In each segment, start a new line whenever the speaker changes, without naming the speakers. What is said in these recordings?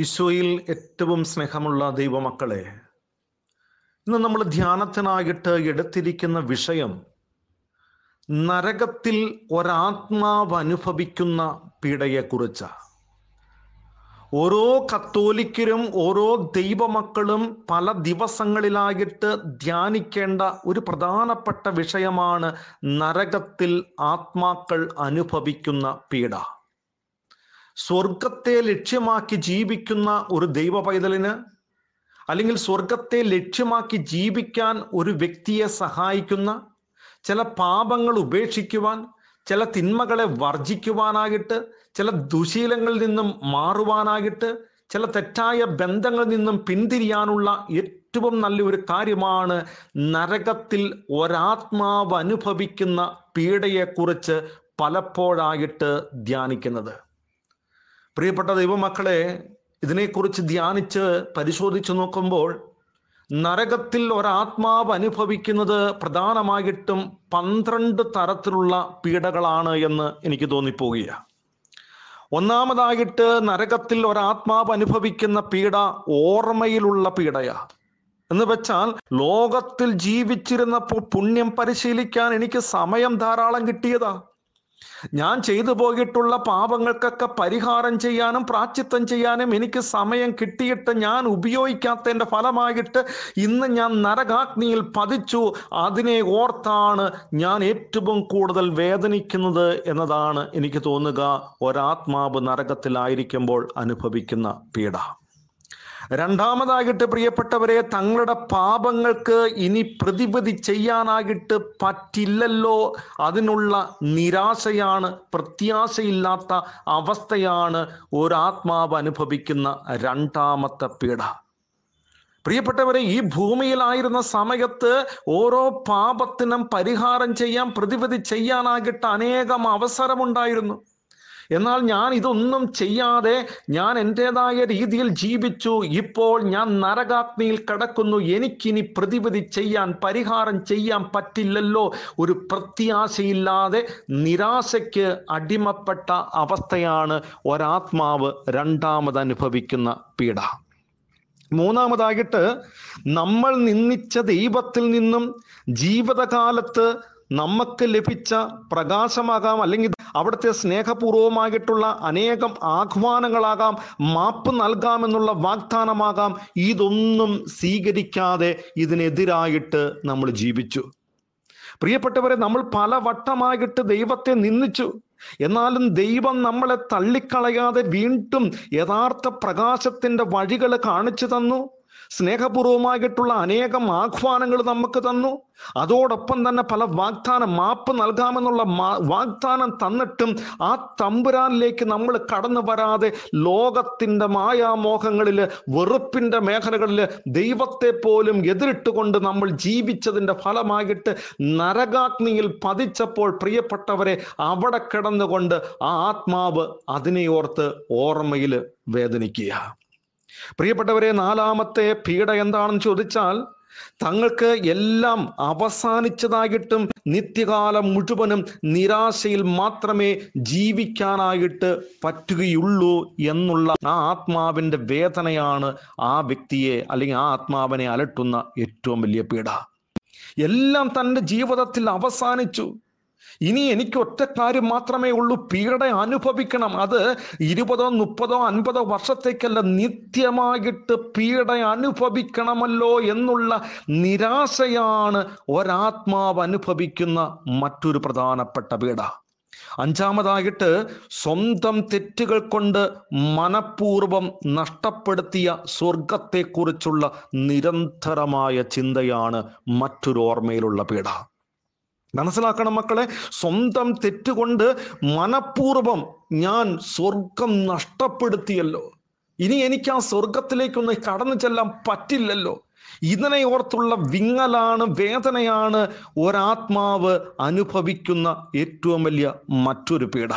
ഈശോയിൽ ഏറ്റവും സ്നേഹമുള്ള ദൈവമക്കളെ ഇന്ന് നമ്മൾ ധ്യാനത്തിനായിട്ട് എടുത്തിരിക്കുന്ന വിഷയം നരകത്തിൽ ഒരാത്മാവ് അനുഭവിക്കുന്ന പീഡയെക്കുറിച്ച ഓരോ കത്തോലിക്കരും ഓരോ ദൈവമക്കളും പല ദിവസങ്ങളിലായിട്ട് ധ്യാനിക്കേണ്ട ഒരു പ്രധാനപ്പെട്ട വിഷയമാണ് നരകത്തിൽ ആത്മാക്കൾ അനുഭവിക്കുന്ന പീഡ സ്വർഗത്തെ ലക്ഷ്യമാക്കി ജീവിക്കുന്ന ഒരു ദൈവ പൈതലിന് അല്ലെങ്കിൽ സ്വർഗത്തെ ലക്ഷ്യമാക്കി ജീവിക്കാൻ ഒരു വ്യക്തിയെ സഹായിക്കുന്ന ചില പാപങ്ങൾ ഉപേക്ഷിക്കുവാൻ ചില തിന്മകളെ വർജിക്കുവാനായിട്ട് ചില ദുശീലങ്ങളിൽ നിന്നും മാറുവാനായിട്ട് ചില തെറ്റായ ബന്ധങ്ങളിൽ നിന്നും പിന്തിരിയാനുള്ള ഏറ്റവും നല്ലൊരു കാര്യമാണ് നരകത്തിൽ ഒരാത്മാവ് അനുഭവിക്കുന്ന പീഡയെക്കുറിച്ച് പലപ്പോഴായിട്ട് ധ്യാനിക്കുന്നത് പ്രിയപ്പെട്ട ദൈവമക്കളെ ഇതിനെക്കുറിച്ച് ധ്യാനിച്ച് പരിശോധിച്ചു നോക്കുമ്പോൾ നരകത്തിൽ ഒരാത്മാവ് അനുഭവിക്കുന്നത് പ്രധാനമായിട്ടും പന്ത്രണ്ട് തരത്തിലുള്ള പീഡകളാണ് എന്ന് എനിക്ക് തോന്നിപ്പോവുകയാണ് ഒന്നാമതായിട്ട് നരകത്തിൽ ഒരാത്മാവ് അനുഭവിക്കുന്ന പീഡ ഓർമ്മയിലുള്ള പീഡയാ എന്ന് വെച്ചാൽ ലോകത്തിൽ ജീവിച്ചിരുന്നപ്പോൾ പുണ്യം പരിശീലിക്കാൻ എനിക്ക് സമയം ധാരാളം കിട്ടിയതാ ഞാൻ ചെയ്തു പോയിട്ടുള്ള പാപങ്ങൾക്കൊക്കെ പരിഹാരം ചെയ്യാനും പ്രാച്ചിത്തം ചെയ്യാനും എനിക്ക് സമയം കിട്ടിയിട്ട് ഞാൻ ഉപയോഗിക്കാത്തതിൻ്റെ ഫലമായിട്ട് ഇന്ന് ഞാൻ നരകാഗ്നിയിൽ പതിച്ചു അതിനെ ഓർത്താണ് ഞാൻ ഏറ്റവും കൂടുതൽ വേദനിക്കുന്നത് എന്നതാണ് എനിക്ക് തോന്നുക ഒരാത്മാവ് നരകത്തിലായിരിക്കുമ്പോൾ അനുഭവിക്കുന്ന പീഡ രണ്ടാമതായിട്ട് പ്രിയപ്പെട്ടവരെ തങ്ങളുടെ പാപങ്ങൾക്ക് ഇനി പ്രതിപതി ചെയ്യാനാകിട്ട് പറ്റില്ലല്ലോ അതിനുള്ള നിരാശയാണ് പ്രത്യാശയില്ലാത്ത അവസ്ഥയാണ് ഒരാത്മാവ് അനുഭവിക്കുന്ന രണ്ടാമത്തെ പീഡ പ്രിയപ്പെട്ടവരെ ഈ ഭൂമിയിലായിരുന്ന സമയത്ത് ഓരോ പാപത്തിനും പരിഹാരം ചെയ്യാൻ പ്രതിവിധി ചെയ്യാനാകിട്ട് അനേകം അവസരമുണ്ടായിരുന്നു എന്നാൽ ഞാൻ ഇതൊന്നും ചെയ്യാതെ ഞാൻ എൻ്റെതായ രീതിയിൽ ജീവിച്ചു ഇപ്പോൾ ഞാൻ നരകാഗ്നിയിൽ കടക്കുന്നു എനിക്കിനി പ്രതിവിധി ചെയ്യാൻ പരിഹാരം ചെയ്യാൻ പറ്റില്ലല്ലോ ഒരു പ്രത്യാശയില്ലാതെ നിരാശയ്ക്ക് അടിമപ്പെട്ട അവസ്ഥയാണ് ഒരാത്മാവ് രണ്ടാമത് അനുഭവിക്കുന്ന പീഡ മൂന്നാമതായിട്ട് നമ്മൾ നിന്ദിച്ച ദൈവത്തിൽ നിന്നും ജീവിതകാലത്ത് നമുക്ക് ലഭിച്ച പ്രകാശമാകാം അല്ലെങ്കിൽ അവിടുത്തെ സ്നേഹപൂർവമായിട്ടുള്ള അനേകം ആഹ്വാനങ്ങളാകാം മാപ്പ് നൽകാമെന്നുള്ള വാഗ്ദാനമാകാം ഇതൊന്നും സ്വീകരിക്കാതെ ഇതിനെതിരായിട്ട് നമ്മൾ ജീവിച്ചു പ്രിയപ്പെട്ടവരെ നമ്മൾ പല വട്ടമായിട്ട് ദൈവത്തെ നിന്ദിച്ചു എന്നാലും ദൈവം നമ്മളെ തള്ളിക്കളയാതെ വീണ്ടും യഥാർത്ഥ പ്രകാശത്തിന്റെ വഴികൾ കാണിച്ചു തന്നു സ്നേഹപൂർവമായിട്ടുള്ള അനേകം ആഹ്വാനങ്ങൾ നമുക്ക് തന്നു അതോടൊപ്പം തന്നെ പല വാഗ്ദാനം മാപ്പ് നൽകാമെന്നുള്ള വാഗ്ദാനം തന്നിട്ടും ആ തമ്പുരാനിലേക്ക് നമ്മൾ കടന്നു വരാതെ ലോകത്തിൻ്റെ മായാമോഹങ്ങളിൽ വെറുപ്പിൻ്റെ മേഖലകളിൽ ദൈവത്തെ പോലും എതിരിട്ടുകൊണ്ട് നമ്മൾ ജീവിച്ചതിൻ്റെ ഫലമായിട്ട് നരകാഗ്നിയിൽ പതിച്ചപ്പോൾ പ്രിയപ്പെട്ടവരെ അവിടെ കിടന്നുകൊണ്ട് ആ ആത്മാവ് അതിനെ ഓർത്ത് ഓർമ്മയിൽ വേദനിക്കുക പ്രിയപ്പെട്ടവരെ നാലാമത്തെ പീഡ എന്താണെന്ന് ചോദിച്ചാൽ തങ്ങൾക്ക് എല്ലാം അവസാനിച്ചതായിട്ടും നിത്യകാലം മുഴുവനും നിരാശയിൽ മാത്രമേ ജീവിക്കാനായിട്ട് പറ്റുകയുള്ളൂ എന്നുള്ള ആ ആത്മാവിൻ്റെ വേദനയാണ് ആ വ്യക്തിയെ അല്ലെങ്കിൽ ആ ആത്മാവിനെ അലട്ടുന്ന ഏറ്റവും വലിയ പീഡ എല്ലാം തൻ്റെ ജീവിതത്തിൽ അവസാനിച്ചു ഇനി എനിക്ക് ഒറ്റ കാര്യം മാത്രമേ ഉള്ളൂ പീഡ അനുഭവിക്കണം അത് ഇരുപതോ മുപ്പതോ അൻപതോ വർഷത്തേക്കല്ല നിത്യമായിട്ട് പീഡ അനുഭവിക്കണമല്ലോ എന്നുള്ള നിരാശയാണ് ഒരാത്മാവ് അനുഭവിക്കുന്ന മറ്റൊരു പ്രധാനപ്പെട്ട പീഡ അഞ്ചാമതായിട്ട് സ്വന്തം തെറ്റുകൾ കൊണ്ട് മനഃപൂർവം നഷ്ടപ്പെടുത്തിയ സ്വർഗത്തെക്കുറിച്ചുള്ള നിരന്തരമായ ചിന്തയാണ് മറ്റൊരു ഓർമ്മയിലുള്ള പീഡ മനസ്സിലാക്കണം മക്കളെ സ്വന്തം തെറ്റുകൊണ്ട് മനഃപൂർവം ഞാൻ സ്വർഗം നഷ്ടപ്പെടുത്തിയല്ലോ ഇനി എനിക്ക് ആ സ്വർഗത്തിലേക്കൊന്ന് കടന്നു ചെല്ലാൻ പറ്റില്ലല്ലോ ഇതിനെ ഓർത്തുള്ള വിങ്ങലാണ് വേദനയാണ് ഒരാത്മാവ് അനുഭവിക്കുന്ന ഏറ്റവും വലിയ മറ്റൊരു പീഡ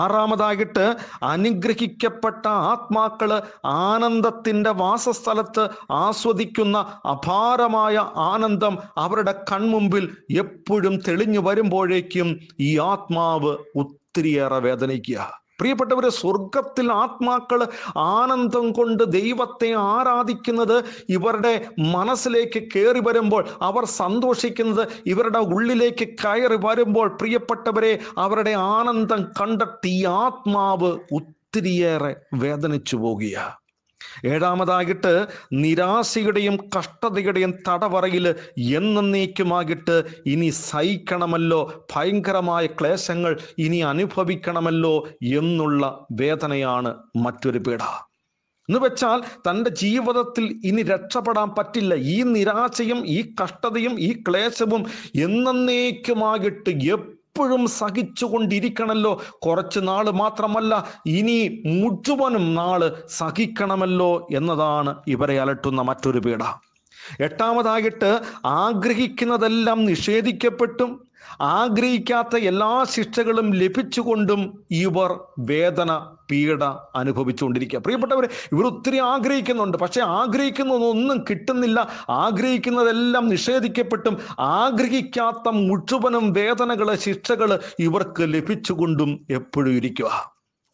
ആറാമതായിട്ട് അനുഗ്രഹിക്കപ്പെട്ട ആത്മാക്കള് ആനന്ദത്തിന്റെ വാസസ്ഥലത്ത് ആസ്വദിക്കുന്ന അപാരമായ ആനന്ദം അവരുടെ കൺമുമ്പിൽ എപ്പോഴും തെളിഞ്ഞു വരുമ്പോഴേക്കും ഈ ആത്മാവ് ഒത്തിരിയേറെ വേദനിക്കുക പ്രിയപ്പെട്ടവര് സ്വർഗത്തിൽ ആത്മാക്കൾ ആനന്ദം കൊണ്ട് ദൈവത്തെ ആരാധിക്കുന്നത് ഇവരുടെ മനസ്സിലേക്ക് കയറി വരുമ്പോൾ അവർ സന്തോഷിക്കുന്നത് ഇവരുടെ ഉള്ളിലേക്ക് കയറി വരുമ്പോൾ പ്രിയപ്പെട്ടവരെ അവരുടെ ആനന്ദം കണ്ടെത്തി ആത്മാവ് ഒത്തിരിയേറെ വേദനിച്ചു പോകുക ഏഴാമതായിട്ട് നിരാശയുടെയും കഷ്ടതയുടെയും തടവറയിൽ എന്നേക്കുമാകിട്ട് ഇനി സഹിക്കണമല്ലോ ഭയങ്കരമായ ക്ലേശങ്ങൾ ഇനി അനുഭവിക്കണമല്ലോ എന്നുള്ള വേദനയാണ് മറ്റൊരു പീഡ എന്ന് വെച്ചാൽ തൻ്റെ ജീവിതത്തിൽ ഇനി രക്ഷപ്പെടാൻ പറ്റില്ല ഈ നിരാശയും ഈ കഷ്ടതയും ഈ ക്ലേശവും എന്നേക്കുമാകിട്ട് എപ്പോഴും എപ്പോഴും സഹിച്ചുകൊണ്ടിരിക്കണമല്ലോ കുറച്ച് നാൾ മാത്രമല്ല ഇനി മുഴുവനും നാൾ സഹിക്കണമല്ലോ എന്നതാണ് ഇവരെ അലട്ടുന്ന മറ്റൊരു പീഡ എട്ടാമതായിട്ട് ആഗ്രഹിക്കുന്നതെല്ലാം നിഷേധിക്കപ്പെട്ടും ആഗ്രഹിക്കാത്ത എല്ലാ ശിക്ഷകളും ലഭിച്ചുകൊണ്ടും ഇവർ വേദന പീഡ അനുഭവിച്ചുകൊണ്ടിരിക്കുക പ്രിയപ്പെട്ടവർ ഇവർ ഒത്തിരി ആഗ്രഹിക്കുന്നുണ്ട് പക്ഷെ ആഗ്രഹിക്കുന്നതൊന്നും കിട്ടുന്നില്ല ആഗ്രഹിക്കുന്നതെല്ലാം നിഷേധിക്കപ്പെട്ടും ആഗ്രഹിക്കാത്ത മുഴുവനും വേദനകൾ ശിക്ഷകൾ ഇവർക്ക് ലഭിച്ചുകൊണ്ടും എപ്പോഴും ഇരിക്കുക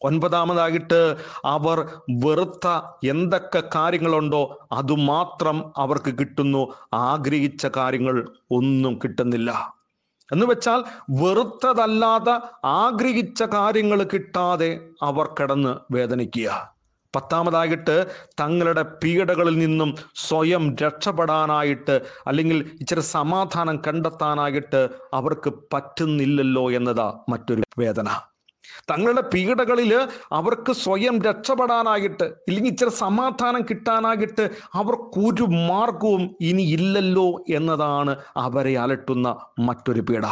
ഒൻപതാമതായിട്ട് അവർ വെറുത്ത എന്തൊക്കെ കാര്യങ്ങളുണ്ടോ അതുമാത്രം അവർക്ക് കിട്ടുന്നു ആഗ്രഹിച്ച കാര്യങ്ങൾ ഒന്നും കിട്ടുന്നില്ല എന്ന് വെച്ചാൽ വെറുത്തതല്ലാത്ത ആഗ്രഹിച്ച കാര്യങ്ങൾ കിട്ടാതെ അവർ കിടന്ന് വേദനിക്കുക പത്താമതായിട്ട് തങ്ങളുടെ പീഡകളിൽ നിന്നും സ്വയം രക്ഷപ്പെടാനായിട്ട് അല്ലെങ്കിൽ ഇച്ചിരി സമാധാനം കണ്ടെത്താനായിട്ട് അവർക്ക് പറ്റുന്നില്ലല്ലോ എന്നതാ മറ്റൊരു വേദന തങ്ങളുടെ പീഡകളിൽ അവർക്ക് സ്വയം രക്ഷപ്പെടാനായിട്ട് ഇല്ലെങ്കിൽ ഇച്ചിരി സമാധാനം കിട്ടാനായിട്ട് അവർക്കൊരു മാർഗവും ഇനി ഇല്ലല്ലോ എന്നതാണ് അവരെ അലട്ടുന്ന മറ്റൊരു പീഡ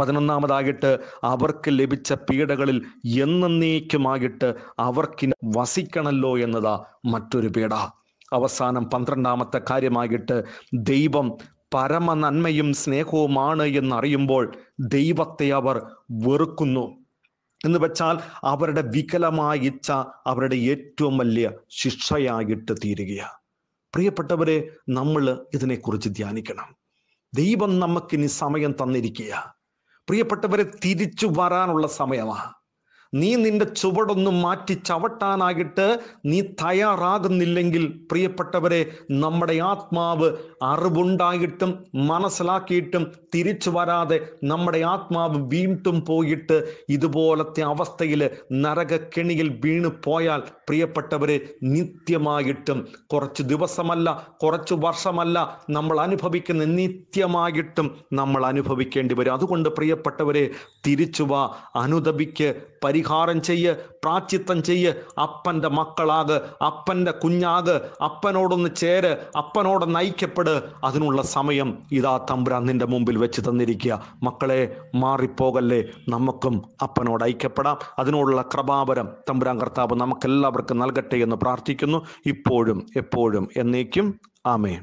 പതിനൊന്നാമതാകട്ട് അവർക്ക് ലഭിച്ച പീഡകളിൽ എന്നേക്കുമായിട്ട് അവർക്ക് വസിക്കണല്ലോ എന്നതാ മറ്റൊരു പീഡ അവസാനം പന്ത്രണ്ടാമത്തെ കാര്യമായിട്ട് ദൈവം പരമ നന്മയും സ്നേഹവുമാണ് എന്നറിയുമ്പോൾ ദൈവത്തെ അവർ വെറുക്കുന്നു എന്ന് വെച്ചാൽ അവരുടെ വികലമായ ഇച്ഛ അവരുടെ ഏറ്റവും വലിയ ശിക്ഷയായിട്ട് തീരുകയാണ് പ്രിയപ്പെട്ടവരെ നമ്മൾ ഇതിനെക്കുറിച്ച് ധ്യാനിക്കണം ദൈവം നമുക്കിനി സമയം തന്നിരിക്കുക പ്രിയപ്പെട്ടവരെ തിരിച്ചു വരാനുള്ള സമയമാണ് നീ നിന്റെ ചുവടൊന്നും മാറ്റി ചവട്ടാനായിട്ട് നീ തയ്യാറാകുന്നില്ലെങ്കിൽ പ്രിയപ്പെട്ടവരെ നമ്മുടെ ആത്മാവ് അറിവുണ്ടായിട്ടും മനസ്സിലാക്കിയിട്ടും തിരിച്ചു വരാതെ നമ്മുടെ ആത്മാവ് വീണ്ടും പോയിട്ട് ഇതുപോലത്തെ അവസ്ഥയിൽ നരകക്കെണിയിൽ വീണു പോയാൽ പ്രിയപ്പെട്ടവരെ നിത്യമായിട്ടും കുറച്ച് ദിവസമല്ല കുറച്ച് വർഷമല്ല നമ്മൾ അനുഭവിക്കുന്ന നിത്യമായിട്ടും നമ്മൾ അനുഭവിക്കേണ്ടി വരും അതുകൊണ്ട് പ്രിയപ്പെട്ടവരെ തിരിച്ചു വാ അനുദപിക്ക് പരി പരിഹാരം ചെയ്യ് പ്രാച്ചിത്തം ചെയ്യ് അപ്പൻ്റെ മക്കളാക് അപ്പൻ്റെ കുഞ്ഞാക് അപ്പനോടൊന്ന് ചേര് അപ്പനോട് നയിക്കപ്പെട് അതിനുള്ള സമയം ഇതാ തമ്പുരാൻ നിൻ്റെ മുമ്പിൽ വെച്ച് തന്നിരിക്കുക മക്കളെ മാറിപ്പോകല്ലേ നമുക്കും അപ്പനോട് ഐക്യപ്പെടാം അതിനോടുള്ള കൃപാപരം തമ്പുരാൻ കർത്താവ് നമുക്കെല്ലാവർക്കും നൽകട്ടെ എന്ന് പ്രാർത്ഥിക്കുന്നു ഇപ്പോഴും എപ്പോഴും എന്നേക്കും ആമേ